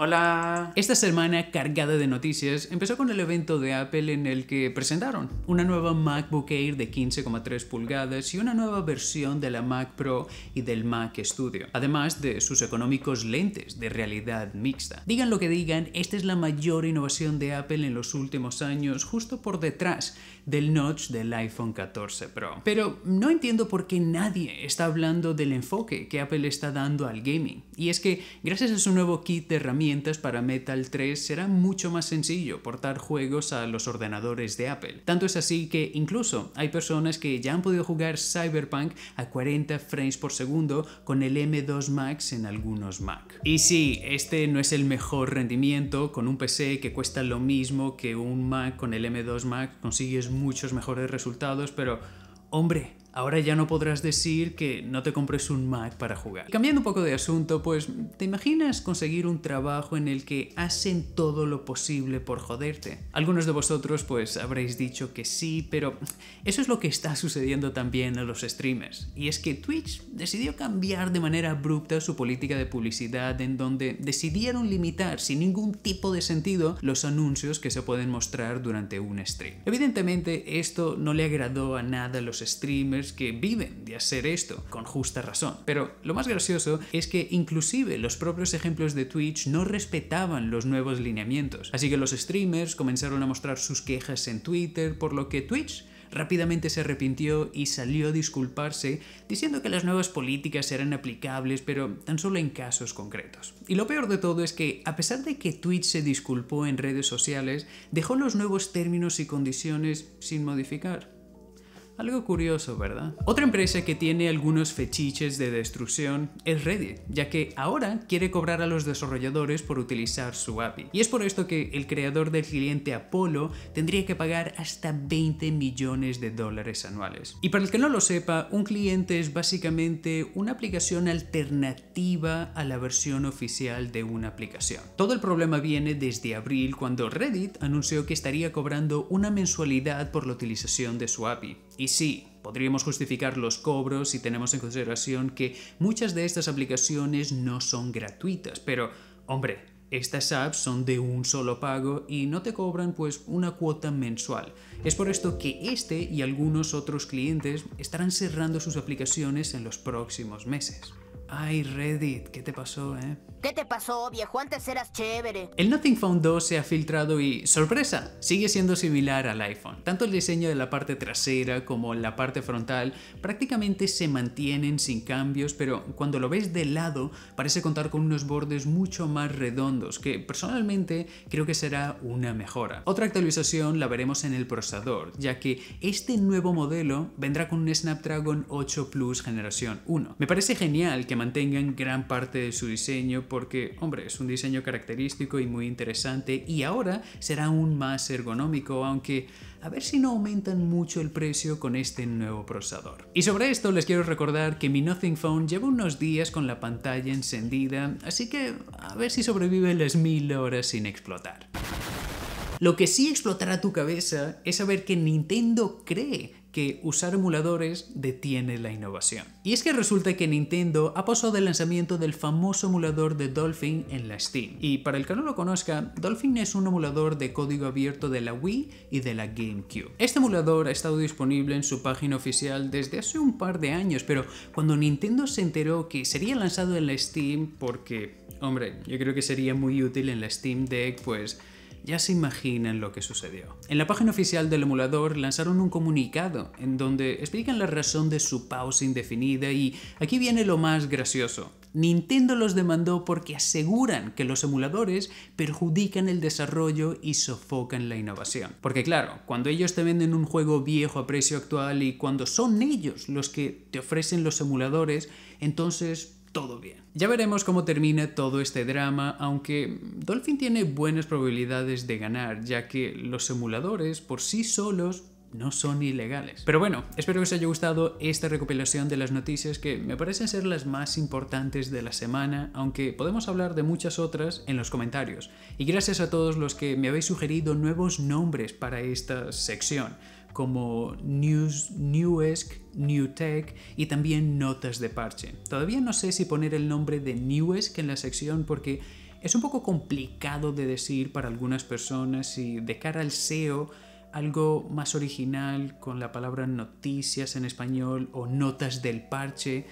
Hola. Esta semana cargada de noticias empezó con el evento de Apple en el que presentaron una nueva MacBook Air de 15,3 pulgadas y una nueva versión de la Mac Pro y del Mac Studio, además de sus económicos lentes de realidad mixta. Digan lo que digan, esta es la mayor innovación de Apple en los últimos años, justo por detrás del notch del iPhone 14 Pro. Pero no entiendo por qué nadie está hablando del enfoque que Apple está dando al gaming, y es que gracias a su nuevo kit de herramientas para Metal 3 será mucho más sencillo portar juegos a los ordenadores de Apple. Tanto es así que incluso hay personas que ya han podido jugar Cyberpunk a 40 frames por segundo con el M2 Max en algunos Mac. Y sí, este no es el mejor rendimiento, con un PC que cuesta lo mismo que un Mac con el M2 Max consigues muchos mejores resultados, pero hombre, Ahora ya no podrás decir que no te compres un Mac para jugar. cambiando un poco de asunto, pues, ¿te imaginas conseguir un trabajo en el que hacen todo lo posible por joderte? Algunos de vosotros pues habréis dicho que sí, pero eso es lo que está sucediendo también a los streamers. Y es que Twitch decidió cambiar de manera abrupta su política de publicidad en donde decidieron limitar sin ningún tipo de sentido los anuncios que se pueden mostrar durante un stream. Evidentemente esto no le agradó a nada a los streamers que viven de hacer esto, con justa razón. Pero lo más gracioso es que inclusive los propios ejemplos de Twitch no respetaban los nuevos lineamientos, así que los streamers comenzaron a mostrar sus quejas en Twitter, por lo que Twitch rápidamente se arrepintió y salió a disculparse diciendo que las nuevas políticas eran aplicables pero tan solo en casos concretos. Y lo peor de todo es que a pesar de que Twitch se disculpó en redes sociales, dejó los nuevos términos y condiciones sin modificar. Algo curioso, ¿verdad? Otra empresa que tiene algunos fechiches de destrucción es Reddit, ya que ahora quiere cobrar a los desarrolladores por utilizar su API. Y es por esto que el creador del cliente Apollo tendría que pagar hasta 20 millones de dólares anuales. Y para el que no lo sepa, un cliente es básicamente una aplicación alternativa a la versión oficial de una aplicación. Todo el problema viene desde abril cuando Reddit anunció que estaría cobrando una mensualidad por la utilización de su API. Y sí, podríamos justificar los cobros si tenemos en consideración que muchas de estas aplicaciones no son gratuitas, pero hombre, estas apps son de un solo pago y no te cobran pues una cuota mensual. Es por esto que este y algunos otros clientes estarán cerrando sus aplicaciones en los próximos meses. Ay, Reddit, ¿qué te pasó, eh? ¿Qué te pasó, viejo? Antes eras chévere. El Nothing Phone 2 se ha filtrado y, sorpresa, sigue siendo similar al iPhone. Tanto el diseño de la parte trasera como la parte frontal prácticamente se mantienen sin cambios, pero cuando lo ves de lado parece contar con unos bordes mucho más redondos, que personalmente creo que será una mejora. Otra actualización la veremos en el procesador, ya que este nuevo modelo vendrá con un Snapdragon 8 Plus generación 1. Me parece genial que mantengan gran parte de su diseño porque, hombre, es un diseño característico y muy interesante y ahora será aún más ergonómico, aunque a ver si no aumentan mucho el precio con este nuevo procesador. Y sobre esto les quiero recordar que mi Nothing Phone lleva unos días con la pantalla encendida, así que a ver si sobrevive las mil horas sin explotar. Lo que sí explotará tu cabeza es saber que Nintendo cree que usar emuladores detiene la innovación. Y es que resulta que Nintendo ha pasado del lanzamiento del famoso emulador de Dolphin en la Steam. Y para el que no lo conozca, Dolphin es un emulador de código abierto de la Wii y de la GameCube. Este emulador ha estado disponible en su página oficial desde hace un par de años, pero cuando Nintendo se enteró que sería lanzado en la Steam, porque, hombre, yo creo que sería muy útil en la Steam Deck, pues ya se imaginan lo que sucedió. En la página oficial del emulador lanzaron un comunicado en donde explican la razón de su pausa indefinida y aquí viene lo más gracioso. Nintendo los demandó porque aseguran que los emuladores perjudican el desarrollo y sofocan la innovación. Porque claro, cuando ellos te venden un juego viejo a precio actual y cuando son ellos los que te ofrecen los emuladores, entonces todo bien. Ya veremos cómo termina todo este drama, aunque Dolphin tiene buenas probabilidades de ganar, ya que los simuladores por sí solos no son ilegales. Pero bueno, espero que os haya gustado esta recopilación de las noticias que me parecen ser las más importantes de la semana, aunque podemos hablar de muchas otras en los comentarios. Y gracias a todos los que me habéis sugerido nuevos nombres para esta sección como News, Newesk, tech y también notas de parche. Todavía no sé si poner el nombre de Newesk en la sección porque es un poco complicado de decir para algunas personas y de cara al SEO algo más original con la palabra noticias en español o notas del parche.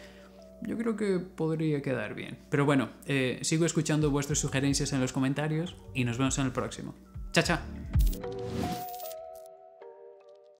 Yo creo que podría quedar bien. Pero bueno, eh, sigo escuchando vuestras sugerencias en los comentarios y nos vemos en el próximo. ¡Chao, chao!